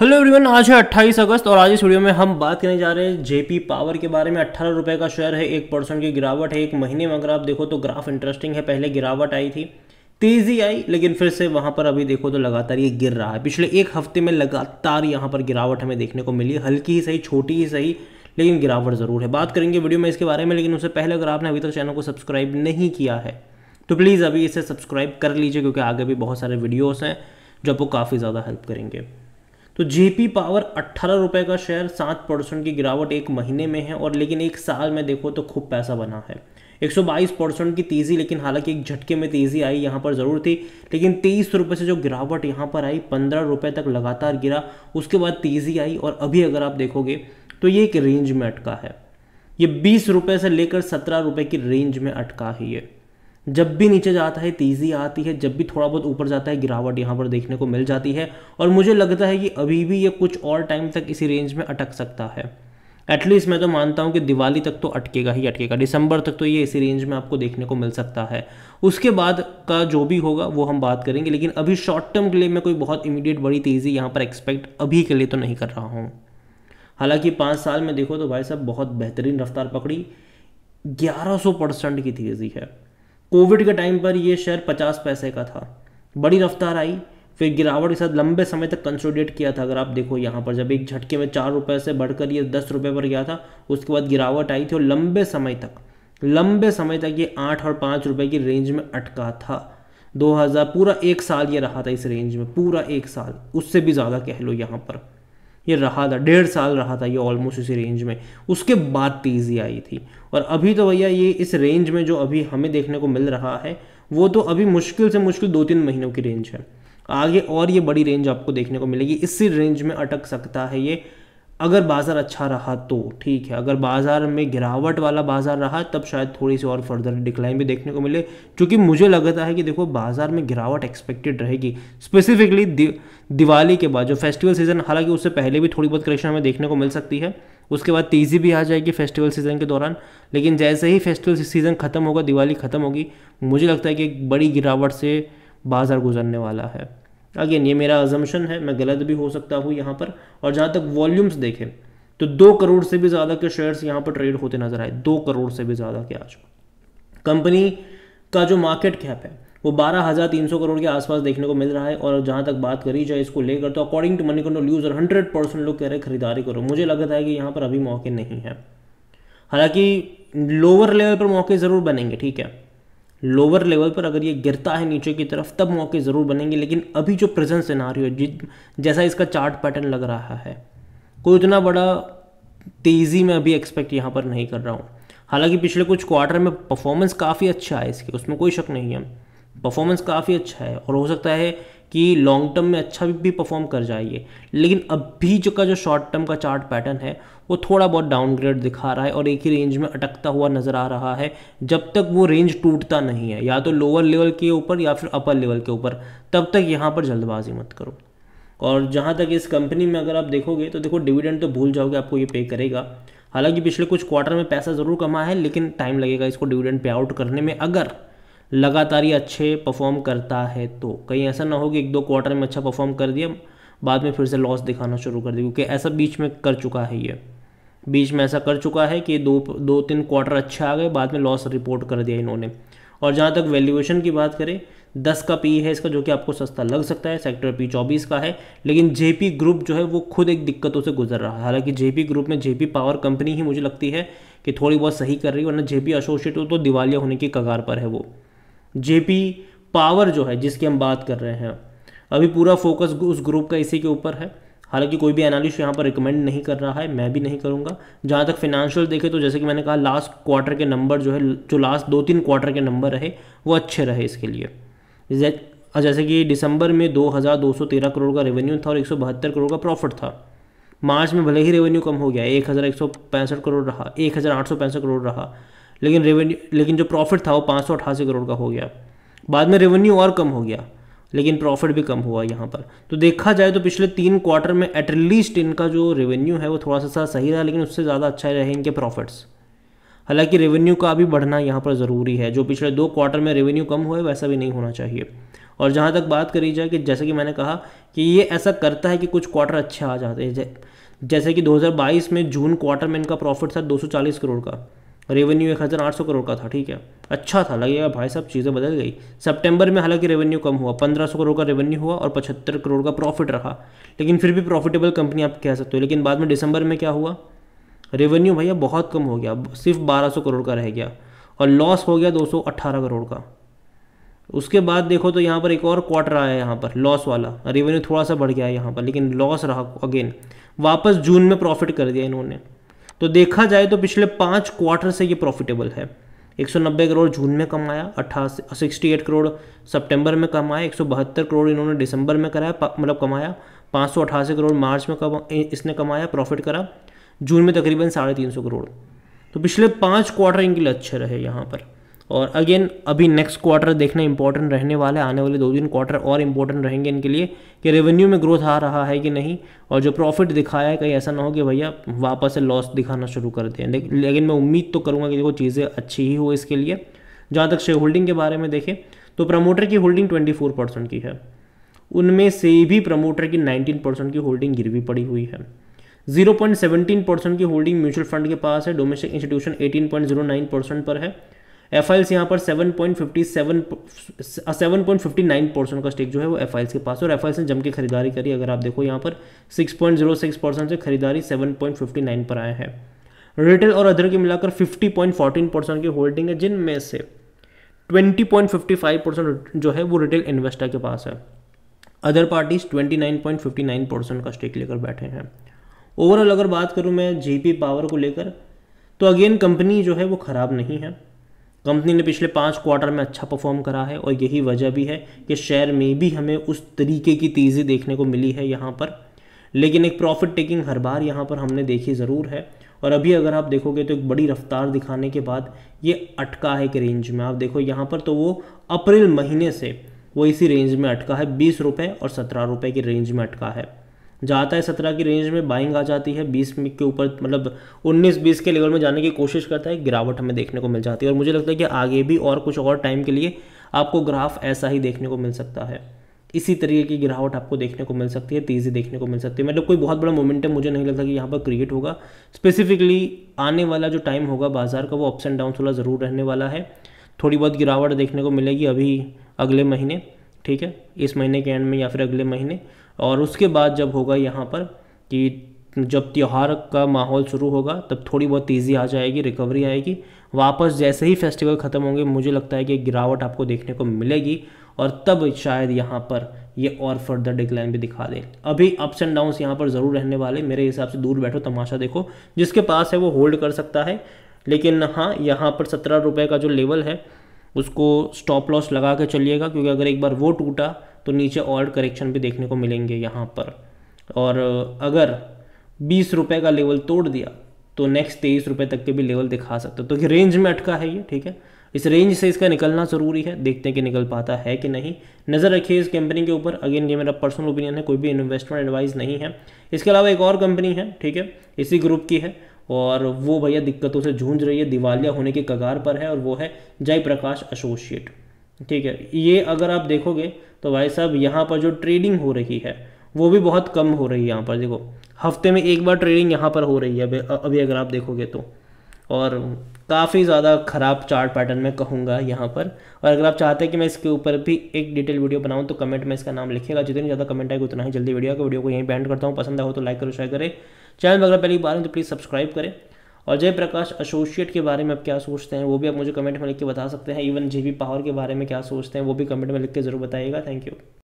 hello everyone आज है 28 अगस्त और आज इस वीडियो में हम बात करने जा रहे हैं जेपी पावर के बारे में अट्ठारह रुपये का शेयर है एक परसेंट की गिरावट है एक महीने में अगर आप देखो तो ग्राफ इंटरेस्टिंग है पहले गिरावट आई थी तेज़ी आई लेकिन फिर से वहाँ पर अभी देखो तो लगातार ये गिर रहा है पिछले एक हफ्ते में लगातार यहाँ पर गिरावट हमें देखने को मिली हल्की ही सही छोटी ही सही लेकिन गिरावट ज़रूर है बात करेंगे वीडियो में इसके बारे में लेकिन उससे पहले अगर आपने अभी तक चैनल को सब्सक्राइब नहीं किया है तो प्लीज़ अभी इसे सब्सक्राइब कर लीजिए क्योंकि आगे भी बहुत सारे वीडियोज़ हैं जो आपको काफ़ी ज़्यादा हेल्प करेंगे तो जेपी पावर अट्ठारह रुपये का शेयर सात परसेंट की गिरावट एक महीने में है और लेकिन एक साल में देखो तो खूब पैसा बना है 122 परसेंट की तेज़ी लेकिन हालांकि एक झटके में तेज़ी आई यहाँ पर ज़रूर थी लेकिन तेईस रुपये से जो गिरावट यहाँ पर आई पंद्रह रुपये तक लगातार गिरा उसके बाद तेज़ी आई और अभी अगर आप देखोगे तो ये एक रेंज में अटका है ये बीस रुपये से लेकर सत्रह रुपये की रेंज में अटका है ये जब भी नीचे जाता है तेज़ी आती है जब भी थोड़ा बहुत ऊपर जाता है गिरावट यहाँ पर देखने को मिल जाती है और मुझे लगता है कि अभी भी ये कुछ और टाइम तक इसी रेंज में अटक सकता है एटलीस्ट मैं तो मानता हूँ कि दिवाली तक तो अटकेगा ही अटकेगा दिसंबर तक तो ये इसी रेंज में आपको देखने को मिल सकता है उसके बाद का जो भी होगा वो हम बात करेंगे लेकिन अभी शॉर्ट टर्म के लिए मैं कोई बहुत इमीडिएट बड़ी तेज़ी यहाँ पर एक्सपेक्ट अभी के लिए तो नहीं कर रहा हूँ हालांकि पाँच साल में देखो तो भाई साहब बहुत बेहतरीन रफ्तार पकड़ी ग्यारह परसेंट की तेज़ी है कोविड के टाइम पर ये शेयर पचास पैसे का था बड़ी रफ्तार आई फिर गिरावट के साथ लंबे समय तक कंसोलिडेट किया था अगर आप देखो यहाँ पर जब एक झटके में चार रुपये से बढ़कर ये दस रुपये पर गया था उसके बाद गिरावट आई थी और लंबे समय तक लंबे समय तक ये आठ और पाँच रुपये की रेंज में अटका था 2000 पूरा एक साल ये रहा था इस रेंज में पूरा एक साल उससे भी ज़्यादा कह लो यहाँ पर ये रहा था डेढ़ साल रहा था ये ऑलमोस्ट इसी रेंज में उसके बाद तेज़ी आई थी और अभी तो भैया ये इस रेंज में जो अभी हमें देखने को मिल रहा है वो तो अभी मुश्किल से मुश्किल दो तीन महीनों की रेंज है आगे और ये बड़ी रेंज आपको देखने को मिलेगी इसी रेंज में अटक सकता है ये अगर बाज़ार अच्छा रहा तो ठीक है अगर बाज़ार में गिरावट वाला बाज़ार रहा तब शायद थोड़ी सी और फर्दर डिक्लाइन भी देखने को मिले क्योंकि मुझे लगता है कि देखो बाज़ार में गिरावट एक्सपेक्टेड रहेगी स्पेसिफिकली दि, दिवाली के बाद जो फेस्टिवल सीज़न हालांकि उससे पहले भी थोड़ी बहुत करेक्शन हमें देखने को मिल सकती है उसके बाद तेज़ी भी आ जाएगी फेस्टिवल सीज़न के दौरान लेकिन जैसे ही फेस्टिवल सीज़न ख़त्म होगा दिवाली ख़त्म होगी मुझे लगता है कि एक बड़ी गिरावट से बाज़ार गुजरने वाला है अगेन ये मेरा अजम्पन है मैं गलत भी हो सकता हूँ यहाँ पर और जहाँ तक वॉल्यूम्स देखें तो दो करोड़ से भी ज़्यादा के शेयर्स यहाँ पर ट्रेड होते नजर आए दो करोड़ से भी ज़्यादा के आज कंपनी का जो मार्केट कैप है वो बारह हज़ार तीन सौ करोड़ के आसपास देखने को मिल रहा है और जहाँ तक बात करी जाए इसको लेकर तो according to Moneycontrol user hundred percent लोग कह रहे हैं खरीदारी करो मुझे लगता है कि यहाँ पर अभी मौके नहीं है हालांकि लोअर लेवल पर मौके ज़रूर बनेंगे ठीक है लोअर लेवल पर अगर ये गिरता है नीचे की तरफ तब मौके ज़रूर बनेंगे लेकिन अभी जो प्रेजेंट सिनारी है जैसा इसका चार्ट पैटर्न लग रहा है कोई उतना बड़ा तेज़ी में अभी एक्सपेक्ट यहाँ पर नहीं कर रहा हूँ हालांकि पिछले कुछ क्वार्टर में परफॉर्मेंस काफ़ी अच्छा है इसकी उसमें कोई शक नहीं है परफॉर्मेंस काफ़ी अच्छा है और हो सकता है कि लॉन्ग टर्म में अच्छा भी परफॉर्म कर जाइए लेकिन अभी जो का जो शॉर्ट टर्म का चार्ट पैटर्न है वो थोड़ा बहुत डाउनग्रेड दिखा रहा है और एक ही रेंज में अटकता हुआ नज़र आ रहा है जब तक वो रेंज टूटता नहीं है या तो लोअर लेवल के ऊपर या फिर अपर लेवल के ऊपर तब तक यहाँ पर जल्दबाजी मत करो और जहाँ तक इस कंपनी में अगर आप देखोगे तो देखो डिविडेंड तो भूल जाओगे आपको ये पे करेगा हालांकि पिछले कुछ क्वार्टर में पैसा ज़रूर कमा है लेकिन टाइम लगेगा इसको डिविडेंड पे आउट करने में अगर लगातार ही अच्छे परफॉर्म करता है तो कहीं ऐसा ना हो कि एक दो क्वार्टर में अच्छा परफॉर्म कर दिया बाद में फिर से लॉस दिखाना शुरू कर दिया क्योंकि ऐसा बीच में कर चुका है ये बीच में ऐसा कर चुका है कि दो दो तीन क्वार्टर अच्छे आ गए बाद में लॉस रिपोर्ट कर दिया इन्होंने और जहाँ तक वैल्यूएशन की बात करें दस का पी है इसका जो कि आपको सस्ता लग सकता है सेक्टर पी चौबीस का है लेकिन जेपी ग्रुप जो है वो खुद एक दिक्कतों से गुजर रहा है हालांकि जेपी ग्रुप में जेपी पावर कंपनी ही मुझे लगती है कि थोड़ी बहुत सही कर रही है वरना जेपी एसोसिएट तो दिवालिया होने की कगार पर है वो जेपी पावर जो है जिसकी हम बात कर रहे हैं अभी पूरा फोकस उस ग्रुप का इसी के ऊपर है हालांकि कोई भी एनालिस्ट यहाँ पर रिकमेंड नहीं कर रहा है मैं भी नहीं करूंगा जहाँ तक फिनेंशियल देखे तो जैसे कि मैंने कहा लास्ट क्वार्टर के नंबर जो है जो लास्ट दो तीन क्वार्टर के नंबर रहे वो अच्छे रहे इसके लिए जैसे कि दिसंबर में 2213 करोड़ का रेवेन्यू था और एक करोड़ का प्रॉफिट था मार्च में भले ही रेवेन्यू कम हो गया एक करोड़ रहा एक करोड़ रहा लेकिन रेवेन्यू लेकिन जो प्रॉफिट था वो पाँच सौ अठासी करोड़ का हो गया बाद में रेवेन्यू और कम हो गया लेकिन प्रॉफिट भी कम हुआ यहाँ पर तो देखा जाए तो पिछले तीन क्वार्टर में एटलीस्ट इनका जो रेवेन्यू है वो थोड़ा सा सही रहा लेकिन उससे ज़्यादा अच्छा रहे इनके प्रॉफिट्स हालांकि रेवेन्यू का भी बढ़ना यहाँ पर ज़रूरी है जो पिछले दो क्वार्टर में रेवेन्यू कम हुआ है वैसा भी नहीं होना चाहिए और जहाँ तक बात करी जाए कि जैसे कि मैंने कहा कि ये ऐसा करता है कि कुछ क्वार्टर अच्छे आ जाते हैं जैसे कि 2022 में जून क्वार्टर में इनका प्रॉफिट था 240 करोड़ का रेवेन्यू एक हज़ार आठ सौ करोड़ का था ठीक है अच्छा था लगेगा भाई साहब चीज़ें बदल गई सितंबर में हालांकि रेवेन्यू कम हुआ पंद्रह सौ करोड़ का रेवेन्यू हुआ और पचहत्तर करोड़ का प्रॉफिट रहा लेकिन फिर भी प्रॉफिटेबल कंपनी आप कह सकते हो लेकिन बाद में दिसंबर में क्या हुआ रेवेन्यू भैया बहुत कम हो गया सिर्फ बारह सौ करोड़ का रह गया और लॉस हो गया दो सौ अट्ठारह करोड़ का उसके बाद देखो तो यहाँ पर एक और क्वार्टर आया यहाँ पर लॉस वाला रेवेन्यू थोड़ा सा बढ़ गया यहाँ पर लेकिन लॉस रहा अगेन वापस जून में प्रॉफिट कर दिया इन्होंने तो देखा जाए तो पिछले पाँच क्वार्टर से ये प्रॉफिटेबल है 190 करोड़ जून में कमाया अट्ठासी सिक्सटी करोड़ सितंबर में कमाया एक करोड़ इन्होंने दिसंबर में कराया मतलब कमाया पाँच करोड़ मार्च में कमा इसने कमाया प्रॉफिट करा जून में तकरीबन साढ़े तीन सौ करोड़ तो पिछले पाँच क्वार्टर इनके लिए अच्छे रहे यहाँ पर और अगेन अभी नेक्स्ट क्वार्टर देखना इंपॉर्टेंट रहने वाला है आने वाले दो दिन क्वार्टर और इम्पोर्टेंट रहेंगे इनके लिए कि रेवेन्यू में ग्रोथ आ रहा है कि नहीं और जो प्रॉफिट दिखाया है कहीं ऐसा ना हो कि भैया वापस से लॉस दिखाना शुरू कर दें लेकिन मैं उम्मीद तो करूँगा कि देखो चीज़ें अच्छी ही हो इसके लिए जहाँ तक शेयर होल्डिंग के बारे में देखें तो प्रमोटर की होल्डिंग ट्वेंटी फोर परसेंट की है उनमें से भी प्रमोटर की नाइनटीन परसेंट की होल्डिंग गिरवी पड़ी हुई है 0.17 परसेंट की होल्डिंग म्यूचुअल फंड के पास है डोमेस्टिक इंस्टीट्यूशन 18.09 परसेंट पर है एफ आइल्स यहाँ पर seven point fifty seven seven point fifty nine percent का स्टेक जो है वो एफ आइल्स के पास और एफ आइल्स ने जम के खरीदारी करी अगर आप देखो यहाँ पर six point zero six percent से खरीदारी सेवन पॉइंट फिफ्टी नाइन पर आए हैं रिटेल और अदर के मिलाकर फिफ्टी पॉइंट फोर्टीन परसेंट की होल्डिंग है जिनमें से twenty point fifty five percent जो है वो रिटेल इन्वेस्टर के पास है other parties twenty nine point fifty nine percent का स्टेक लेकर बैठे हैं ओवरऑल अगर बात करूँ मैं पी पावर को लेकर तो अगेन कंपनी जो है वो ख़राब नहीं है कंपनी ने पिछले पाँच क्वार्टर में अच्छा परफॉर्म करा है और यही वजह भी है कि शेयर में भी हमें उस तरीके की तेज़ी देखने को मिली है यहाँ पर लेकिन एक प्रॉफिट टेकिंग हर बार यहाँ पर हमने देखी ज़रूर है और अभी अगर आप देखोगे तो एक बड़ी रफ्तार दिखाने के बाद ये अटका है एक रेंज में आप देखो यहाँ पर तो वो अप्रैल महीने से वो इसी रेंज में अटका है बीस रुपये और सत्रह रुपये की रेंज में अटका है जाता है सत्रह की रेंज में बाइंग आ जाती है बीस के ऊपर मतलब उन्नीस बीस के लेवल में जाने की कोशिश करता है गिरावट हमें देखने को मिल जाती है और मुझे लगता है कि आगे भी और कुछ और टाइम के लिए आपको ग्राफ ऐसा ही देखने को मिल सकता है इसी तरीके की गिरावट आपको देखने को मिल सकती है तेज़ी देखने को मिल सकती है मतलब कोई बहुत बड़ा मोमेंटम मुझे नहीं लगता कि यहाँ पर क्रिएट होगा स्पेसिफिकली आने वाला जो टाइम होगा बाजार का वो अप्स एंड डाउन थोड़ा ज़रूर रहने वाला है थोड़ी बहुत गिरावट देखने को मिलेगी अभी अगले महीने ठीक है इस महीने के एंड में या फिर अगले महीने और उसके बाद जब होगा यहाँ पर कि जब त्यौहार का माहौल शुरू होगा तब थोड़ी बहुत तेज़ी आ जाएगी रिकवरी आएगी वापस जैसे ही फेस्टिवल ख़त्म होंगे मुझे लगता है कि गिरावट आपको देखने को मिलेगी और तब शायद यहाँ पर ये और फर्दर डिक्लाइन भी दिखा दे अभी अप्स एंड डाउन्स यहाँ पर ज़रूर रहने वाले मेरे हिसाब से दूर बैठो तमाशा देखो जिसके पास है वो होल्ड कर सकता है लेकिन हाँ यहाँ पर सत्रह रुपये का जो लेवल है उसको स्टॉप लॉस लगा के चलिएगा क्योंकि अगर एक बार वो टूटा तो नीचे ऑल्ट करेक्शन भी देखने को मिलेंगे यहाँ पर और अगर बीस रुपये का लेवल तोड़ दिया तो नेक्स्ट तेईस रुपये तक के भी लेवल दिखा सकते हो तो कि रेंज में अटका है ये ठीक है इस रेंज से इसका निकलना ज़रूरी है देखते हैं कि निकल पाता है कि नहीं नज़र रखिए इस कंपनी के ऊपर अगेन ये मेरा पर्सनल ओपिनियन है कोई भी इन्वेस्टमेंट एडवाइस नहीं है इसके अलावा एक और कंपनी है ठीक है इसी ग्रुप की है और वो भैया दिक्कतों से जूझ रही है दिवालिया होने के कगार पर है और वो है जयप्रकाश एसोसिएट ठीक है ये अगर आप देखोगे तो भाई साहब यहाँ पर जो ट्रेडिंग हो रही है वो भी बहुत कम हो रही है यहाँ पर देखो हफ्ते में एक बार ट्रेडिंग यहाँ पर हो रही है अभी अभी अगर आप देखोगे तो और काफ़ी ज़्यादा ख़राब चार्ट पैटर्न में कहूँगा यहाँ पर और अगर आप चाहते हैं कि मैं इसके ऊपर भी एक डिटेल वीडियो बनाऊँ तो कमेंट में इसका नाम लिखेगा जितनी ज़्यादा कमेंट आएगी उतना ही जल्दी वीडियो का वीडियो को यहीं बैंड करता हूँ पसंद आए तो लाइक करो शेयर करें चैनल अगर पहली बार तो प्लीज़ सब्सक्राइब करें और जयप्रकाश एसोसिएट के बारे में आप क्या सोचते हैं वो भी आप मुझे कमेंट में लिख के बता सकते हैं इवन जे पावर के बारे में क्या सोचते हैं वो भी कमेंट में लिख के ज़रूर बताइएगा थैंक यू